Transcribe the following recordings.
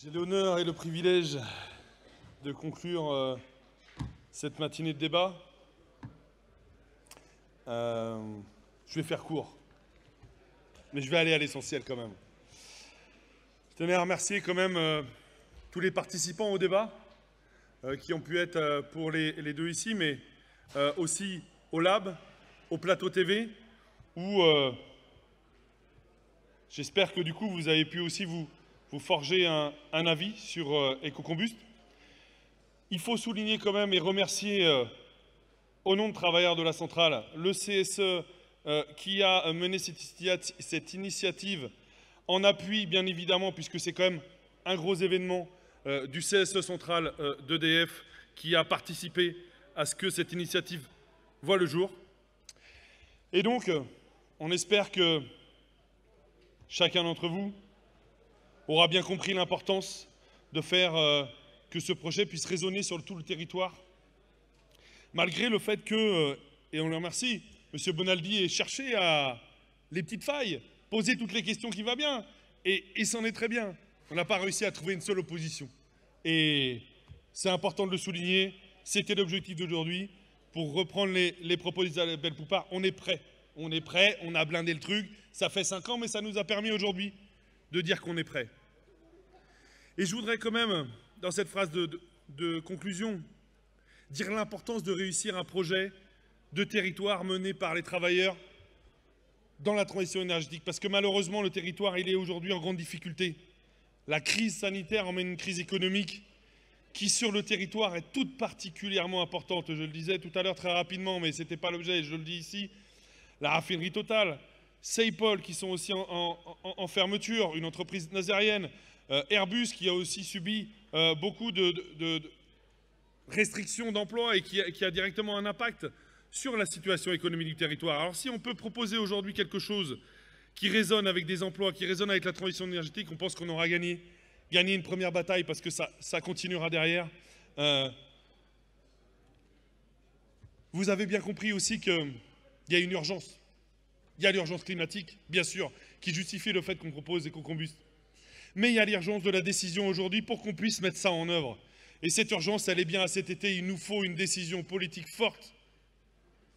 J'ai l'honneur et le privilège de conclure euh, cette matinée de débat. Euh, je vais faire court, mais je vais aller à l'essentiel quand même. Je tenais à remercier quand même euh, tous les participants au débat qui ont pu être pour les, deux ici, mais aussi au Lab, au Plateau TV, où j'espère que du coup vous avez pu aussi vous vous forgez un, avis sur euh, éco EcoCombust. Il faut souligner quand même et remercier euh, au nom de travailleurs de la centrale le CSE euh, qui a mené cette, cette, initiative en appui bien évidemment puisque c'est quand même un gros événement du CSE central d'EDF qui a participé à ce que cette initiative voit le jour. Et donc, on espère que chacun d'entre vous aura bien compris l'importance de faire euh, que ce projet puisse résonner sur tout le territoire. Malgré le fait que, euh, et on le remercie, M. Bonaldi ait cherché à les petites failles, poser toutes les questions qui va bien, et il s'en est très bien. On n'a pas réussi à trouver une seule opposition. Et c'est important de le souligner, c'était l'objectif d'aujourd'hui. Pour reprendre les, les propos d'Isabelle Poupard, on est prêt. On est prêt, on a blindé le truc. Ça fait cinq ans, mais ça nous a permis aujourd'hui de dire qu'on est prêt. Et je voudrais quand même, dans cette phrase de, conclusion, dire l'importance de réussir un projet de territoire mené par les travailleurs dans la transition énergétique. Parce que malheureusement, le territoire, il est aujourd'hui en grande difficulté. La crise sanitaire emmène une crise économique qui, sur le territoire, est toute particulièrement importante. Je le disais tout à l'heure très rapidement, mais ce n'était pas l'objet, je le dis ici. La raffinerie totale, Seipol, qui sont aussi en, fermeture, une entreprise nazarienne... Euh, Airbus qui a aussi subi euh, beaucoup de, restrictions d'emploi et qui a, directement un impact sur la situation économique du territoire. Alors si on peut proposer aujourd'hui quelque chose qui résonne avec des emplois, qui résonne avec la transition énergétique, on pense qu'on aura gagné, une première bataille parce que ça, continuera derrière. Euh, vous avez bien compris aussi qu'il y a une urgence. Il y a l'urgence climatique, bien sûr, qui justifie le fait qu'on propose des co mais il y a l'urgence de la décision aujourd'hui pour qu'on puisse mettre ça en œuvre. Et cette urgence, elle est bien à cet été. Il nous faut une décision politique forte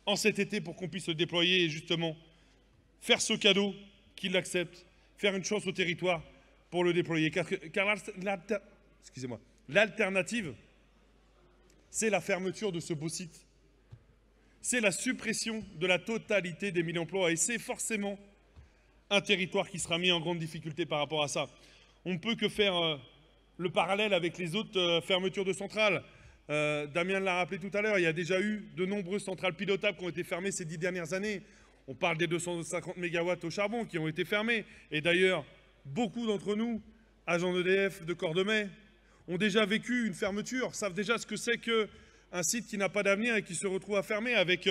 en cet été pour qu'on puisse le déployer et justement faire ce cadeau qu'il accepte, faire une chance au territoire pour le déployer. Car, car l'alternative, c'est la fermeture de ce beau site. C'est la suppression de la totalité des 1000 emplois et c'est forcément un territoire qui sera mis en grande difficulté par rapport à ça on ne peut que faire euh, le parallèle avec les autres euh, fermetures de centrales. Euh, Damien l'a rappelé tout à l'heure, il y a déjà eu de nombreuses centrales pilotables qui ont été fermées ces dix dernières années. On parle des 250 MW au charbon qui ont été fermés. Et d'ailleurs, beaucoup d'entre nous, agents d'EDF de Cordemais, ont déjà vécu une fermeture, savent déjà ce que c'est qu'un site qui n'a pas d'avenir et qui se retrouve à fermer, avec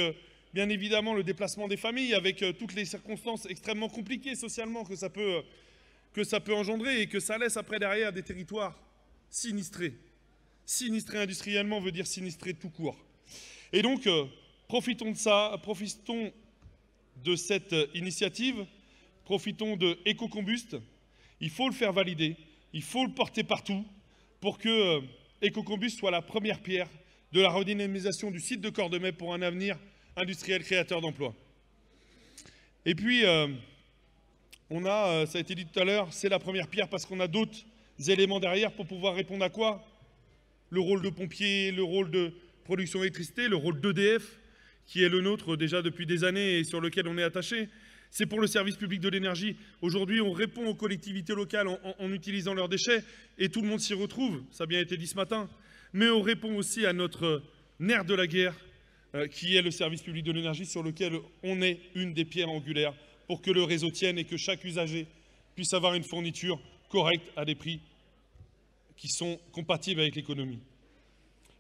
bien évidemment le déplacement des familles, avec toutes les circonstances extrêmement compliquées socialement que ça peut que ça peut engendrer et que ça laisse après derrière des territoires sinistrés. Sinistrés industriellement veut dire sinistrés tout court. Et donc, euh, profitons de ça, profitons de cette euh, initiative, profitons de EcoCombust. Il faut le faire valider, il faut le porter partout pour que EcoCombust euh, soit la première pierre de la redynamisation du site de Cordemais pour un avenir industriel créateur d'emplois. Et puis, on a, euh, ça a été dit tout à l'heure, c'est la première pierre parce qu'on a d'autres éléments derrière pour pouvoir répondre à quoi Le rôle de pompier, le rôle de production d'électricité, le rôle d'EDF, qui est le nôtre déjà depuis des années et sur lequel on est attaché. C'est pour le service public de l'énergie. Aujourd'hui, on répond aux collectivités locales en, utilisant leurs déchets et tout le monde s'y retrouve, ça a bien été dit ce matin. Mais on répond aussi à notre nerf de la guerre, euh, qui est le service public de l'énergie, sur lequel on est une des pierres angulaires pour que le réseau tienne et que chaque usager puisse avoir une fourniture correcte à des prix qui sont compatibles avec l'économie.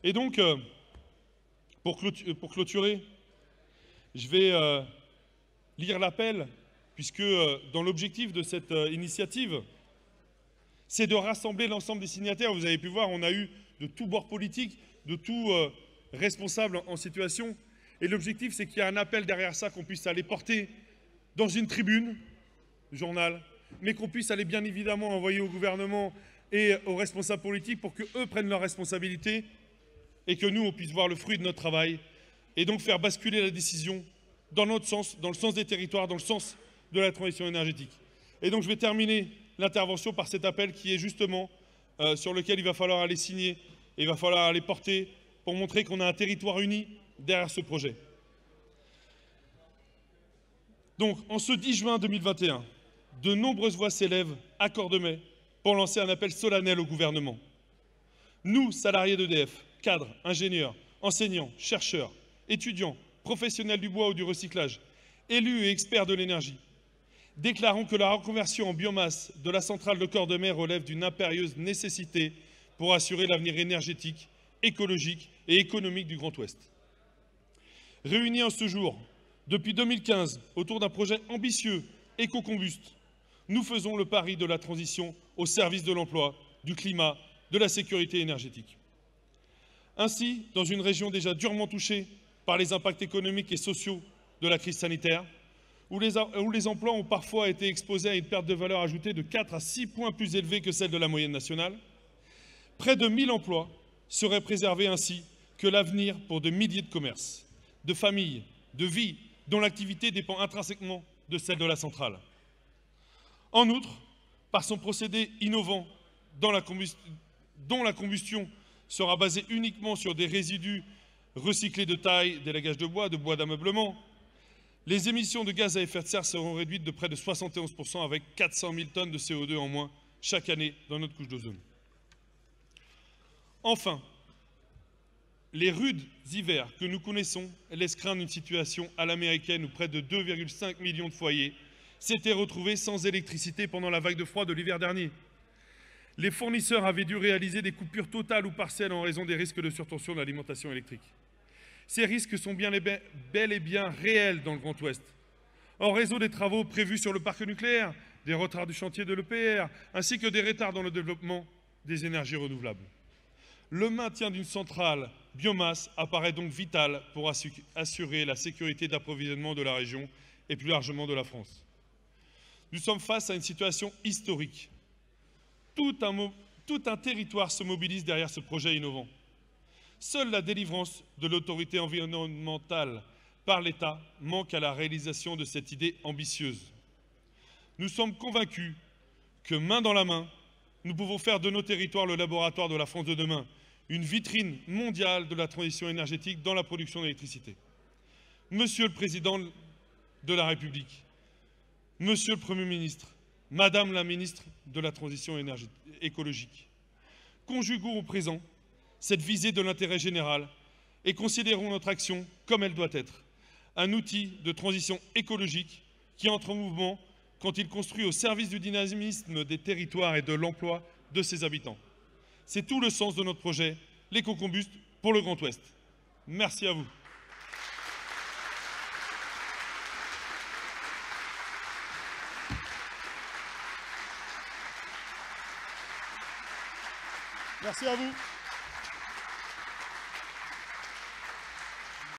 Et donc, euh, euh, pour clôturer, je vais euh, lire l'appel, puisque dans l'objectif de cette initiative, c'est de rassembler l'ensemble des signataires. Vous avez pu voir, on a eu de tout bord politique, de tout responsable en situation. Et l'objectif, c'est qu'il y ait un appel derrière ça qu'on puisse aller porter dans une tribune, journal, mais qu'on puisse aller bien évidemment envoyer au gouvernement et aux responsables politiques pour qu'eux prennent leurs responsabilités et que nous, on voir le fruit de notre travail et donc faire basculer la décision dans notre sens, dans le sens des territoires, dans le sens de la transition énergétique. Et donc je vais terminer l'intervention par cet appel qui est justement euh, sur lequel il va falloir aller signer, et il va falloir aller porter pour montrer qu'on a un territoire uni derrière ce projet. Donc, en ce 10 juin 2021, de nombreuses voix s'élèvent à Cordemais pour lancer un appel solennel au gouvernement. Nous, salariés d'EDF, cadres, ingénieurs, enseignants, chercheurs, étudiants, professionnels du bois ou du recyclage, élus et experts de l'énergie, déclarons que la reconversion en biomasse de la centrale de Cordemais relève d'une impérieuse nécessité pour assurer l'avenir énergétique, écologique et économique du Grand Ouest. Réunis en ce jour, depuis 2015, autour d'un projet ambitieux, éco-combuste, nous faisons le pari de la transition au service de l'emploi, du climat, de la sécurité énergétique. Ainsi, dans une région déjà durement touchée par les impacts économiques et sociaux de la crise sanitaire, où les, emplois ont parfois été exposés à une perte de valeur ajoutée de 4 à 6 points plus élevée que celle de la moyenne nationale, près de 1000 emplois seraient préservés ainsi que l'avenir pour de milliers de commerces, de familles, de vies dont l'activité dépend intrinsèquement de celle de la centrale. En outre, par son procédé innovant dont la combustion sera basée uniquement sur des résidus recyclés de taille, des de bois, de bois d'ameublement, les émissions de gaz à effet de serre seront réduites de près de 71% avec 400 000 tonnes de CO2 en moins chaque année dans notre couche d'ozone. Enfin, les rudes hivers que nous connaissons laissent craindre une situation à l'américaine où près de 2,5 millions de foyers s'étaient retrouvés sans électricité pendant la vague de froid de l'hiver dernier. Les fournisseurs avaient dû réaliser des coupures totales ou partielles en raison des risques de surtension de l'alimentation électrique. Ces risques sont bien bel et bien réels dans le Grand Ouest. En raison des travaux prévus sur le parc nucléaire, des retards du chantier de l'EPR, ainsi que des retards dans le développement des énergies renouvelables. Le maintien d'une centrale biomasse apparaît donc vital pour assurer la sécurité d'approvisionnement de la région et plus largement de la France. Nous sommes face à une situation historique. Tout un, territoire se mobilise derrière ce projet innovant. Seule la délivrance de l'autorité environnementale par l'État manque à la réalisation de cette idée ambitieuse. Nous sommes convaincus que, main dans la main, nous pouvons faire de nos territoires le laboratoire de la France de demain, une vitrine mondiale de la transition énergétique dans la production d'électricité. Monsieur le Président de la République, Monsieur le Premier ministre, Madame la ministre de la Transition écologique, conjuguons au présent cette visée de l'intérêt général et considérons notre action comme elle doit être, un outil de transition écologique qui entre en mouvement quand il construit au service du dynamisme des territoires et de l'emploi de ses habitants. C'est tout le sens de notre projet, léco pour le Grand Ouest. Merci à vous. Merci à vous.